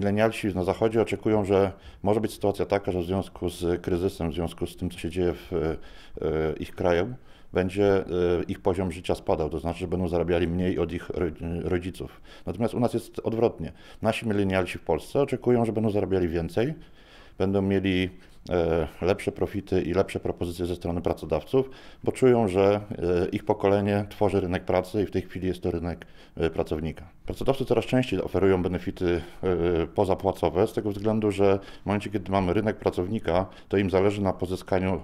milenialsi na Zachodzie oczekują, że może być sytuacja taka, że w związku z kryzysem, w związku z tym, co się dzieje w e, e, ich kraju, będzie e, ich poziom życia spadał, to znaczy, że będą zarabiali mniej od ich rodziców. Natomiast u nas jest odwrotnie. Nasi milenialsi w Polsce oczekują, że będą zarabiali więcej, będą mieli E, lepsze profity i lepsze propozycje ze strony pracodawców, bo czują, że e, ich pokolenie tworzy rynek pracy i w tej chwili jest to rynek e, pracownika. Pracodawcy coraz częściej oferują benefity pozapłacowe z tego względu, że w momencie, kiedy mamy rynek pracownika, to im zależy na pozyskaniu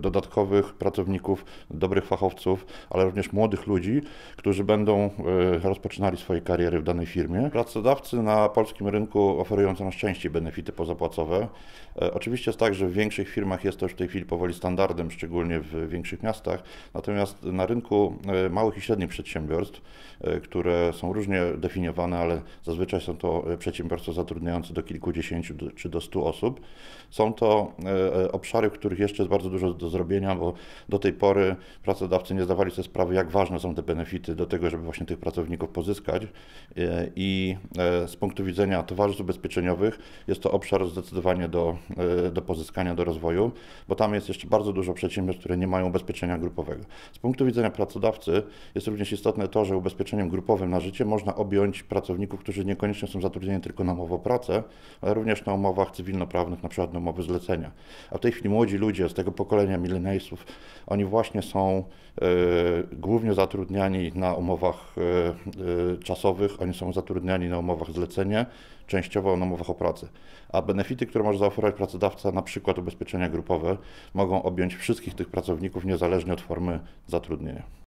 dodatkowych pracowników, dobrych fachowców, ale również młodych ludzi, którzy będą rozpoczynali swoje kariery w danej firmie. Pracodawcy na polskim rynku oferują coraz częściej benefity pozapłacowe. Oczywiście Oczywiście jest tak, że w większych firmach jest to już w tej chwili powoli standardem, szczególnie w większych miastach, natomiast na rynku e, małych i średnich przedsiębiorstw, e, które są różnie definiowane, ale zazwyczaj są to e, przedsiębiorstwa zatrudniające do kilkudziesięciu czy do stu osób, są to obszary, w których jeszcze jest bardzo dużo do zrobienia, bo do tej pory pracodawcy nie zdawali sobie sprawy, jak ważne są te benefity do tego, żeby właśnie tych pracowników pozyskać i z punktu widzenia towarzystw ubezpieczeniowych jest to obszar zdecydowanie do do pozyskania, do rozwoju, bo tam jest jeszcze bardzo dużo przedsiębiorstw, które nie mają ubezpieczenia grupowego. Z punktu widzenia pracodawcy jest również istotne to, że ubezpieczeniem grupowym na życie można objąć pracowników, którzy niekoniecznie są zatrudnieni tylko na umowę o pracę, ale również na umowach cywilnoprawnych, na przykład na umowy zlecenia. A w tej chwili młodzi ludzie z tego pokolenia milenajsów, oni właśnie są y, głównie zatrudniani na umowach y, y, czasowych, oni są zatrudniani na umowach zlecenia, częściowo na umowach o pracę. A benefity, które może zaoferować pracodawca, pracodawca, na przykład ubezpieczenia grupowe, mogą objąć wszystkich tych pracowników niezależnie od formy zatrudnienia.